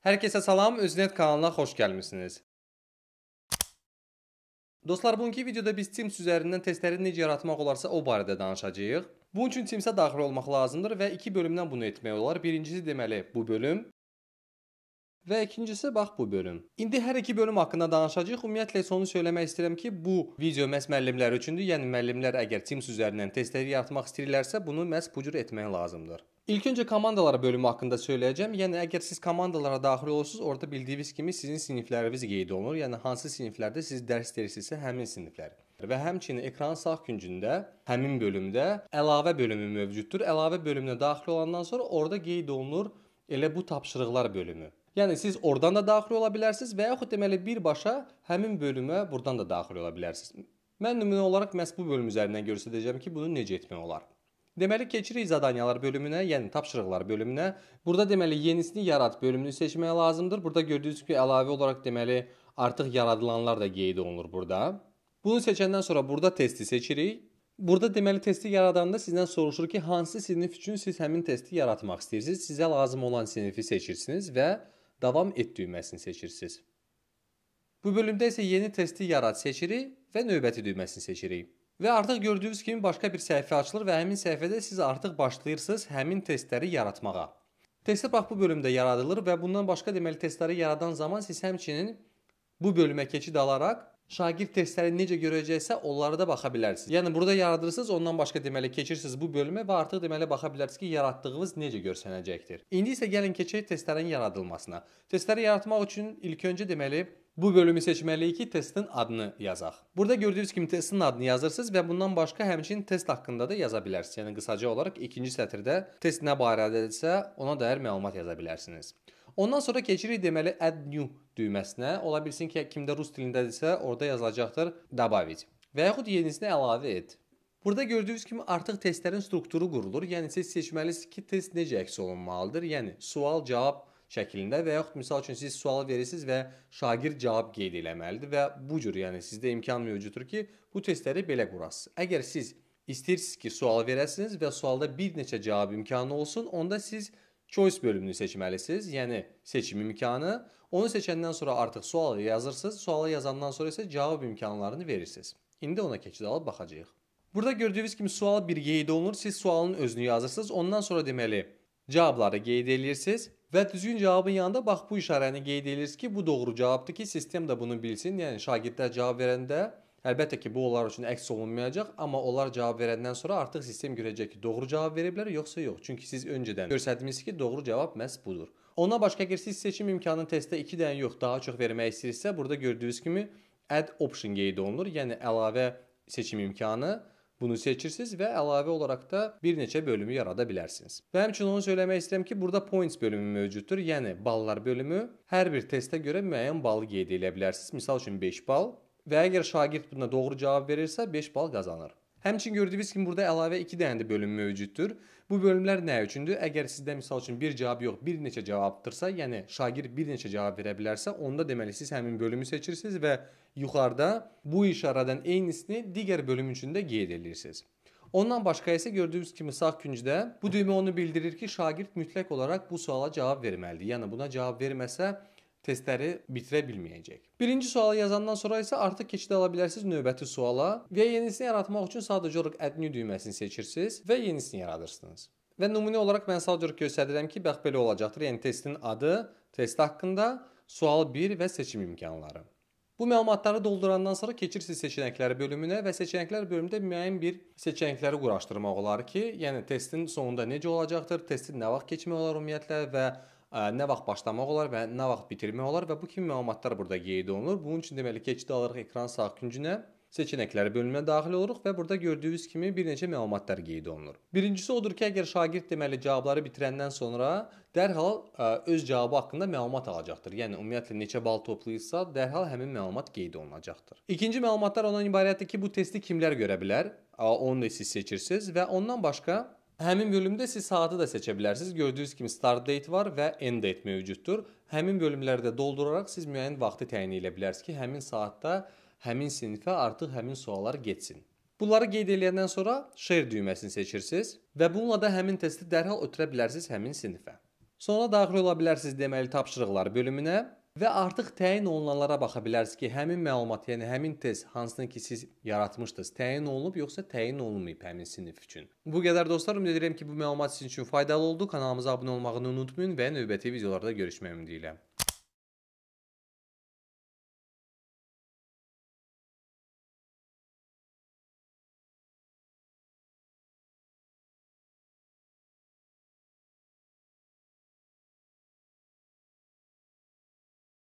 Hər kəsə salam, Öznet kanalına xoş gəlmisiniz. Dostlar, bugünkü videoda biz Teams üzərindən testləri necə yaratmaq olarsa o barədə danışacağıq. Bunun üçün Teams-ə daxil olmaq lazımdır və iki bölümdən bunu etmək olar. Birincisi deməli bu bölüm və ikincisi bax bu bölüm. İndi hər iki bölüm haqqında danışacağıq. Ümumiyyətlə sonu söyləmək istəyirəm ki, bu video məhz müəllimlər üçündür. Yəni müəllimlər əgər Teams üzərindən testləri yaratmaq istəyirlərsə, bunu məhz bu cür etmək lazımdır. İlk öncə komandalar bölümü haqqında söyləyəcəm. Yəni əgər siz komandalara daxil olursunuz, orada bildiyiniz kimi sizin sinifləriniz qeyd olunur. Yəni hansı siniflərdə siz dərs deyirsinizsə, həmin siniflər. Və həmçinin ekranın sağ küncündə həmin bölümdə əlavə bölümü mövcuddur. Əlavə bölümünə daxil olandan sonra orada qeyd olunur elə bu tapşırıqlar bölümü. Yəni siz oradan da daxil ola bilərsiniz və yaxud deməli birbaşa həmin bölümə buradan da daxil ola bilərsiniz. Mən nümunə olaraq məhz bu bölüm üzərindən göstərəcəm ki, bunu necə etmək olar. Deməli keçirik zadaniyalar bölümünə, yəni tapşırıqlar bölümünə. Burada deməli yenisini yarat bölümünü seçmək lazımdır. Burada gördüyünüz kimi əlavə olaraq deməli artıq yaradılanlar da qeyd olunur burada. Bunu seçəndən sonra burada testi seçirik. Burada deməli testi yaradanda sizdən soruşur ki, hansı sinif üçün siz həmin testi yaratmaq istəyirsiniz? Sizə lazım olan sinifi seçirsiniz və davam et düyməsini seçirsiniz. Bu bölümdə isə yeni testi yarat seçirik və növbəti düyməsini seçirik. Və artıq gördüyünüz kimi başqa bir səhifə açılır və həmin səhifədə siz artıq başlayırsınız həmin testləri yaratmağa. Testlər bax bu bölümdə yaradılır və bundan başqa deməli testləri yaradan zaman siz həmçinin bu bölümə keçid alaraq şagird testləri necə görəcəksə onlara da baxa bilərsiniz. Yəni burada yaradırsınız, ondan başqa deməli keçirsiniz bu bölümə və artıq deməli baxa bilərsiniz ki, yaratdığınız necə görsənəcəkdir. İndi isə gəlin keçək testlərin yaradılmasına. Testləri yaratmaq üçün ilk öncə deməli bu bölümü seçməliyik ki, testin adını yazaq. Burada gördüyünüz kimi testin adını yazırsınız və bundan başqa həmçinin test haqqında da yaza bilərsiniz. Yəni qısaca olaraq ikinci sətirdə test nə barədədirsə, ona dair məlumat yaza bilərsiniz. Ondan sonra keçirik deməli add new düyməsinə. Ola bilsin ki, kimdə rus dilindədirsə, orada yazılacaqdır добавить və yaxud yenisini əlavə et. Burada gördüyünüz kimi artıq testlərin strukturu qurulur. Yəni siz seçməlisiniz ki, test necə əks olunmalıdır? Yəni sual, cavab şəklində və yaxud misal üçün siz sual verirsiniz və şagird cavab qeyd eləməlidir və bu cür yəni sizdə imkan mövcuddur ki, bu testləri belə qurasınız. Əgər siz istəyirsiniz ki, sual verəsiniz və sualda bir neçə cavab imkanı olsun, onda siz choice bölümünü seçməlisiniz, yəni seçim imkanı. Onu seçəndən sonra artıq sualı yazırsınız, sualı yazandan sonra isə cavab imkanlarını verirsiniz. İndi ona keçid alıb baxacağıq. Burada gördüyünüz kimi sual bir qeyd olunur. Siz sualın özünü yazırsınız. Ondan sonra deməli cavabları qeyd edirsiniz və düzgün cavabın yanında bax bu işarəni qeyd edirsiniz ki, bu doğru cavabdır ki, sistem də bunu bilsin. Yəni şagirdlər cavab verəndə Əlbəttə ki, bu onlar üçün əks olunmayacaq, amma onlar cavab verəndən sonra artıq sistem görəcək ki, doğru cavab veriblər yoxsa yox. Çünki siz öncədən göstərdiniz ki, doğru cavab məhz budur. Ona başqa əgər siz seçim imkanını testdə 2 dənə yox, daha çox vermək istəyirsə, burada gördüyünüz kimi add option qeyd olunur, yəni əlavə seçim imkanı Bunu seçirsiniz və əlavə olaraq da bir neçə bölümü yarada bilərsiniz. Və həmçinin onu söyləmək istəyirəm ki, burada points bölümü mövcuddur. Yəni ballar bölümü hər bir testə görə müəyyən balı qeyd edə bilərsiniz. Məsəl üçün 5 bal və əgər şagird buna doğru cavab verirsə 5 bal qazanır. Həmçin gördüyünüz kimi burada əlavə 2 dənə də bölüm mövcuddur. Bu bölümlər nə üçündür? Əgər sizdə misal üçün bir cavab yox, bir neçə cavabdırsa, yəni şagird bir neçə cavab verə bilərsə, onda deməli siz həmin bölümü seçirsiniz və yuxarıda bu işarədən eynisini digər bölüm üçün də qeyd edirsiniz. Ondan başqa isə gördüyünüz kimi sağ küncdə bu düymə onu bildirir ki, şagird mütləq olaraq bu suala cavab verməlidir. Yəni buna cavab verməsə testləri bitirə bilməyəcək. Birinci sualı yazandan sonra isə artıq keçid ala bilərsiniz növbəti suala və yenisini yaratmaq üçün sadəcə olaraq add new düyməsini seçirsiniz və yenisini yaradırsınız. Və nümunə olaraq mən sadəcə göstərirəm ki, bax belə olacaqdır. Yəni testin adı, test haqqında, sual 1 və seçim imkanları. Bu məlumatları doldurandan sonra keçirsiniz seçənəklər bölümünə və seçənəklər bölümündə müəyyən bir seçənəkləri quraşdırmaq olar ki, yəni testin sonunda necə olacaqdır, testin nə vaxt keçmək olar ümumiyyətlə və nə vaxt başlamaq olar və nə vaxt bitirmək olar və bu kimi məlumatlar burada qeyd olunur. Bunun üçün deməli keçid alırıq ekran sağ küncünə seçenəklər bölümünə daxil oluruq və burada gördüyünüz kimi bir neçə məlumatlar qeyd olunur. Birincisi odur ki, əgər şagird deməli cavabları bitirəndən sonra dərhal ə, öz cavabı haqqında məlumat alacaqdır. Yəni ümumiyyətlə neçə bal toplayırsa, dərhal həmin məlumat qeyd olunacaqdır. İkinci məlumatlar ondan ibarətdir ki, bu testi kimlər görə bilər? Onu da siz seçirsiniz və ondan başqa Həmin bölümdə siz saatı da seçə bilərsiniz. Gördüyünüz kimi start date var və end date mövcuddur. Həmin bölümləri də dolduraraq siz müəyyən vaxtı təyin edə bilərsiniz ki, həmin saatda həmin sinifə artıq həmin suallar getsin. Bunları qeyd edəndən sonra share düyməsini seçirsiniz və bununla da həmin testi dərhal ötürə bilərsiniz həmin sinifə. Sonra daxil ola bilərsiniz deməli tapşırıqlar bölümünə və artıq təyin olunanlara baxa bilərsiniz ki, həmin məlumat, yəni həmin test hansını ki siz yaratmışdınız, təyin olunub yoxsa təyin olunmayıb həmin sinif üçün. Bu qədər dostlar, ümid edirəm ki, bu məlumat sizin üçün faydalı oldu. Kanalımıza abunə olmağını unutmayın və növbəti videolarda görüşmək ümidi ilə.